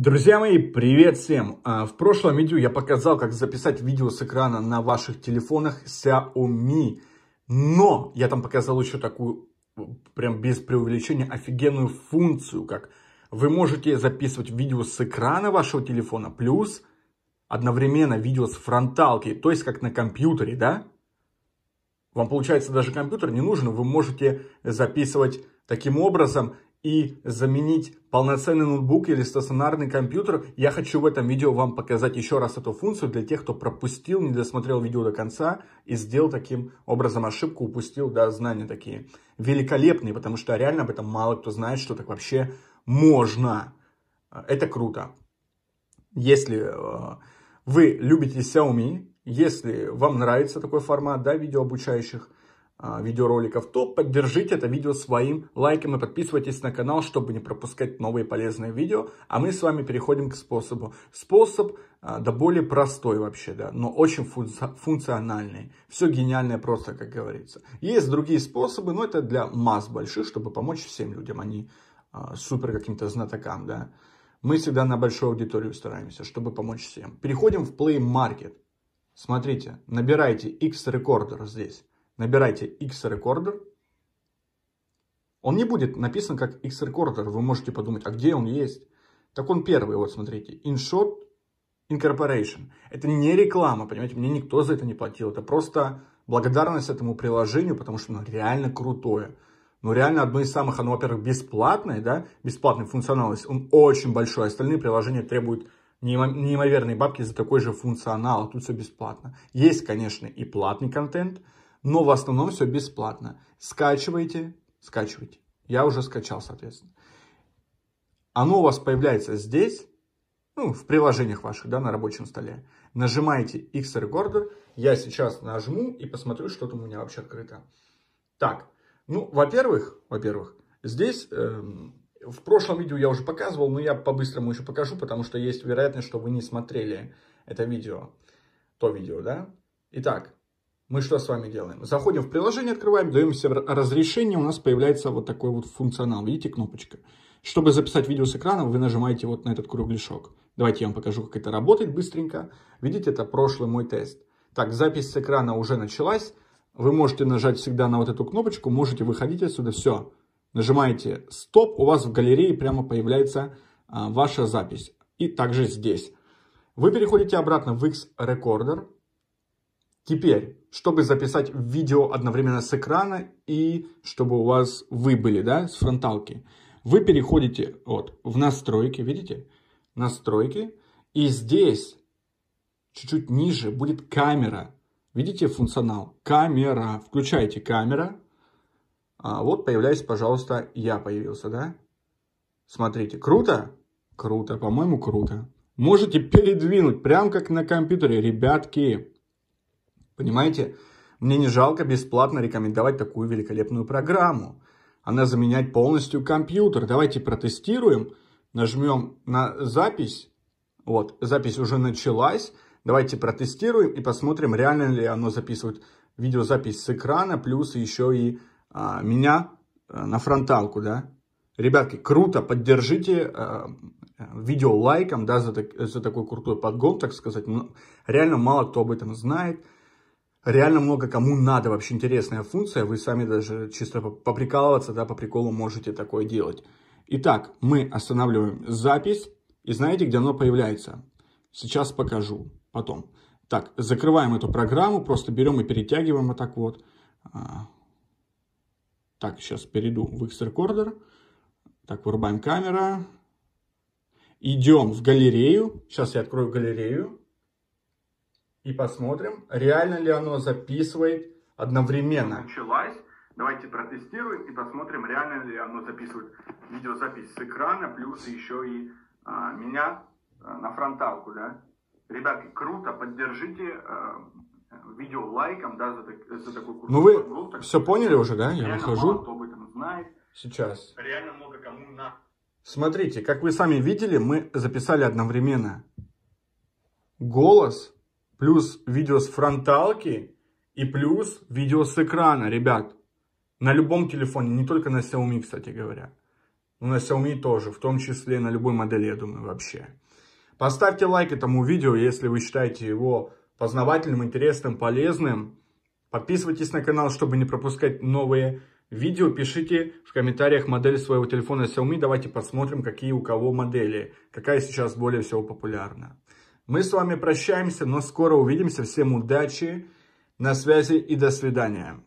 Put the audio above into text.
Друзья мои, привет всем! А, в прошлом видео я показал, как записать видео с экрана на ваших телефонах Xiaomi. Но я там показал еще такую, прям без преувеличения, офигенную функцию, как вы можете записывать видео с экрана вашего телефона, плюс одновременно видео с фронталки, то есть как на компьютере, да? Вам получается даже компьютер не нужен, вы можете записывать таким образом и заменить полноценный ноутбук или стационарный компьютер. Я хочу в этом видео вам показать еще раз эту функцию для тех, кто пропустил, не досмотрел видео до конца и сделал таким образом ошибку, упустил, да, знания такие великолепные, потому что реально об этом мало кто знает, что так вообще можно. Это круто. Если э, вы любите Xiaomi, если вам нравится такой формат, да, видео обучающих – а, видеороликов, то поддержите это видео своим лайком и подписывайтесь на канал, чтобы не пропускать новые полезные видео. А мы с вами переходим к способу. Способ а, да более простой вообще, да, но очень функциональный. Все гениальное просто, как говорится. Есть другие способы, но это для масс больших, чтобы помочь всем людям, а не супер каким-то знатокам, да. Мы всегда на большую аудиторию стараемся, чтобы помочь всем. Переходим в Play Market. Смотрите, набирайте X Recorder здесь набирайте X-Recorder. Он не будет написан как X-Recorder. Вы можете подумать, а где он есть? Так он первый, вот смотрите. InShot Incorporation. Это не реклама, понимаете? Мне никто за это не платил. Это просто благодарность этому приложению, потому что оно реально крутое. Ну, реально одно из самых, оно, во-первых, бесплатное, да, бесплатный функционал, он очень большой, остальные приложения требуют неимоверные бабки за такой же функционал, а тут все бесплатно. Есть, конечно, и платный контент, но в основном все бесплатно. Скачивайте, скачивайте. Я уже скачал, соответственно. Оно у вас появляется здесь, ну, в приложениях ваших, да, на рабочем столе. Нажимаете X Recorder. Я сейчас нажму и посмотрю, что там у меня вообще открыто. Так, ну, во-первых, во-первых, здесь э, в прошлом видео я уже показывал, но я по-быстрому еще покажу, потому что есть вероятность, что вы не смотрели это видео, то видео, да. Итак, мы что с вами делаем? Заходим в приложение, открываем, даем себе разрешение, у нас появляется вот такой вот функционал. Видите, кнопочка. Чтобы записать видео с экрана, вы нажимаете вот на этот кругляшок. Давайте я вам покажу, как это работает быстренько. Видите, это прошлый мой тест. Так, запись с экрана уже началась. Вы можете нажать всегда на вот эту кнопочку, можете выходить отсюда, все. Нажимаете стоп, у вас в галерее прямо появляется а, ваша запись. И также здесь. Вы переходите обратно в X Recorder, Теперь, чтобы записать видео одновременно с экрана и чтобы у вас вы были, да, с фронталки, вы переходите вот в настройки, видите, настройки, и здесь чуть-чуть ниже будет камера. Видите функционал? Камера. Включайте камера. А вот появляюсь, пожалуйста, я появился, да? Смотрите, круто? Круто, по-моему, круто. Можете передвинуть, прям как на компьютере, ребятки. Понимаете? Мне не жалко бесплатно рекомендовать такую великолепную программу. Она заменяет полностью компьютер. Давайте протестируем. Нажмем на запись. Вот, запись уже началась. Давайте протестируем и посмотрим, реально ли оно записывает видеозапись с экрана, плюс еще и а, меня а, на фронталку, да. Ребятки, круто, поддержите а, видео лайком, да, за, так, за такой крутой подгон, так сказать. Реально мало кто об этом знает реально много кому надо вообще интересная функция, вы сами даже чисто поприкалываться, да, по приколу можете такое делать. Итак, мы останавливаем запись, и знаете, где оно появляется? Сейчас покажу, потом. Так, закрываем эту программу, просто берем и перетягиваем вот так вот. А, так, сейчас перейду в X-Recorder. Так, вырубаем камера. Идем в галерею. Сейчас я открою галерею и посмотрим, реально ли оно записывает одновременно. Началась. Давайте протестируем и посмотрим, реально ли оно записывает видеозапись с экрана, плюс еще и а, меня а, на фронталку, да. Ребята, круто, поддержите а, видео лайком, да, за, так, за такой курс. Ну вы так все поняли уже, да? Я нахожу. кто об этом знает. Сейчас. Реально много кому на. Смотрите, как вы сами видели, мы записали одновременно голос плюс видео с фронталки и плюс видео с экрана, ребят. На любом телефоне, не только на Xiaomi, кстати говоря. Но ну, на Xiaomi тоже, в том числе на любой модели, я думаю, вообще. Поставьте лайк этому видео, если вы считаете его познавательным, интересным, полезным. Подписывайтесь на канал, чтобы не пропускать новые видео. Пишите в комментариях модель своего телефона Xiaomi. Давайте посмотрим, какие у кого модели. Какая сейчас более всего популярна. Мы с вами прощаемся, но скоро увидимся. Всем удачи, на связи и до свидания.